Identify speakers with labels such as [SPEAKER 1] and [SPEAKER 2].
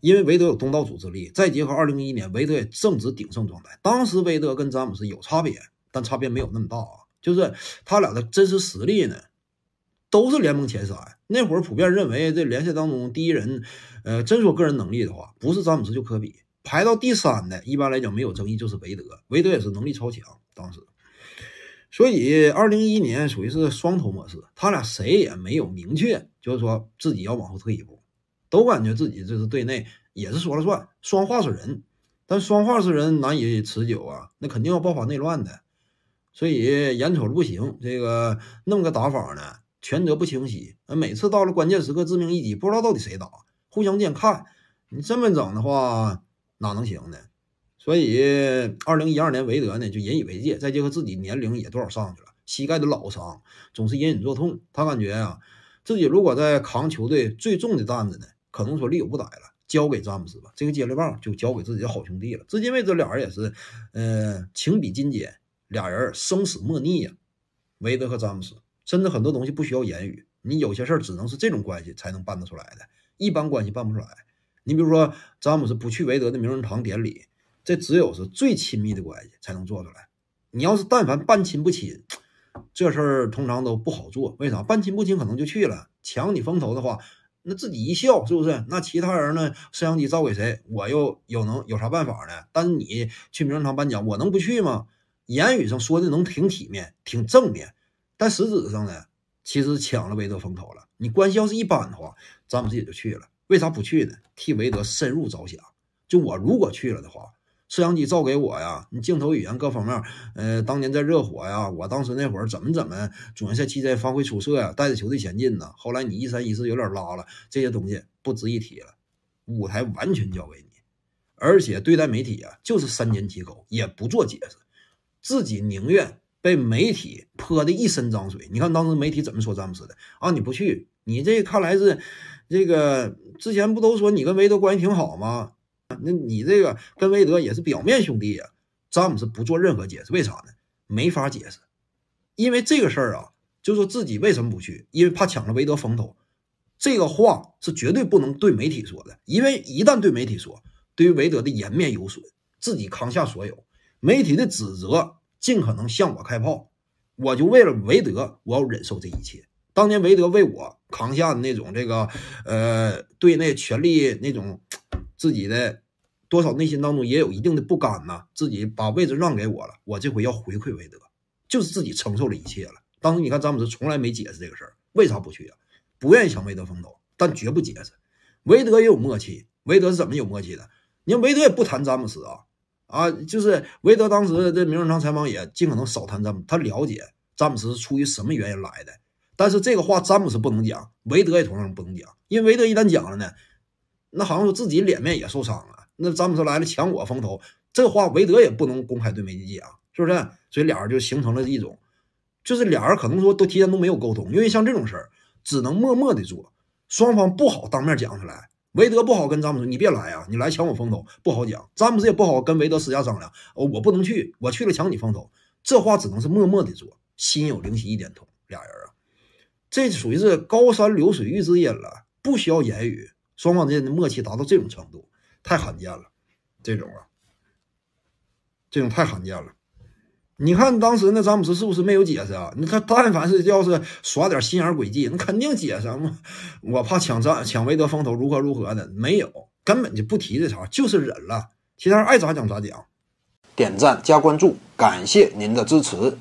[SPEAKER 1] 因为韦德有东道主之力，再结合二零一一年，韦德也正值鼎盛状态。当时韦德跟詹姆斯有差别，但差别没有那么大啊。就是他俩的真实实力呢，都是联盟前三。那会儿普遍认为，这联赛当中第一人，呃，真说个人能力的话，不是詹姆斯就科比排到第三的。一般来讲没有争议，就是韦德。韦德也是能力超强，当时。所以二零一一年属于是双头模式，他俩谁也没有明确就是说自己要往后退一步。都感觉自己这是队内也是说了算，双话是人，但双话是人难以持久啊，那肯定要爆发内乱的。所以眼瞅着不行，这个弄个打法呢，权责不清晰，每次到了关键时刻致命一击，不知道到底谁打，互相间看。你这么整的话，哪能行呢？所以二零一二年，韦德呢就引以为戒，再结合自己年龄也多少上去了，膝盖的老伤总是隐隐作痛，他感觉啊，自己如果在扛球队最重的担子呢。可能说力有不逮了，交给詹姆斯吧。这个接力棒就交给自己的好兄弟了。至今为止，俩人也是，呃，情比金坚，俩人生死莫逆呀。韦德和詹姆斯，真的很多东西不需要言语，你有些事儿只能是这种关系才能办得出来的，一般关系办不出来。你比如说，詹姆斯不去韦德的名人堂典礼，这只有是最亲密的关系才能做出来。你要是但凡半亲不亲，这事儿通常都不好做。为啥半亲不亲可能就去了，抢你风头的话。那自己一笑是不是？那其他人呢？摄像机照给谁？我又有能有啥办法呢？但是你去名人堂颁奖，我能不去吗？言语上说的能挺体面、挺正面，但实质上呢，其实抢了韦德风头了。你关系要是一般的话，詹姆斯也就去了。为啥不去呢？替韦德深入着想。就我如果去了的话。摄像机照给我呀！你镜头语言各方面，呃，当年在热火呀，我当时那会儿怎么怎么，总决赛期间发挥出色呀，带着球队前进呢。后来你一三一四有点拉了，这些东西不值一提了。舞台完全交给你，而且对待媒体啊，就是三缄其口，也不做解释，自己宁愿被媒体泼的一身脏水。你看当时媒体怎么说詹姆斯的啊？你不去，你这看来是，这个之前不都说你跟维德关系挺好吗？那你这个跟韦德也是表面兄弟呀？詹姆斯不做任何解释，为啥呢？没法解释，因为这个事儿啊，就说自己为什么不去，因为怕抢了韦德风头。这个话是绝对不能对媒体说的，因为一旦对媒体说，对于韦德的颜面有损，自己扛下所有媒体的指责，尽可能向我开炮，我就为了韦德，我要忍受这一切。当年韦德为我扛下的那种这个，呃，对那权力那种。自己的多少内心当中也有一定的不甘呐，自己把位置让给我了，我这回要回馈韦德，就是自己承受了一切了。当时你看詹姆斯从来没解释这个事儿，为啥不去啊？不愿意抢韦德风头，但绝不解释。韦德也有默契，韦德是怎么有默契的？你看韦德也不谈詹姆斯啊，啊，就是韦德当时这名人堂采访也尽可能少谈詹姆，他了解詹姆斯是出于什么原因来的，但是这个话詹姆斯不能讲，韦德也同样不能讲，因为韦德一旦讲了呢。那好像说自己脸面也受伤了。那詹姆斯来了抢我风头，这话韦德也不能公开对媒体讲，是不是？所以俩人就形成了一种，就是俩人可能说都提前都没有沟通，因为像这种事儿只能默默的做，双方不好当面讲出来。韦德不好跟詹姆斯你别来啊，你来抢我风头不好讲。詹姆斯也不好跟韦德私下商量，我不能去，我去了抢你风头，这话只能是默默的做，心有灵犀一点通。俩人啊，这属于是高山流水遇知音了，不需要言语。双方之间的默契达到这种程度，太罕见了。这种啊，这种太罕见了。你看当时那詹姆斯是不是没有解释啊？你他但凡是要是耍点心眼诡计，那肯定解释我怕抢占抢韦德风头如何如何的，没有，根本就不提这茬，就是忍了。其他人爱咋讲咋讲。点赞加关注，感谢您的支持。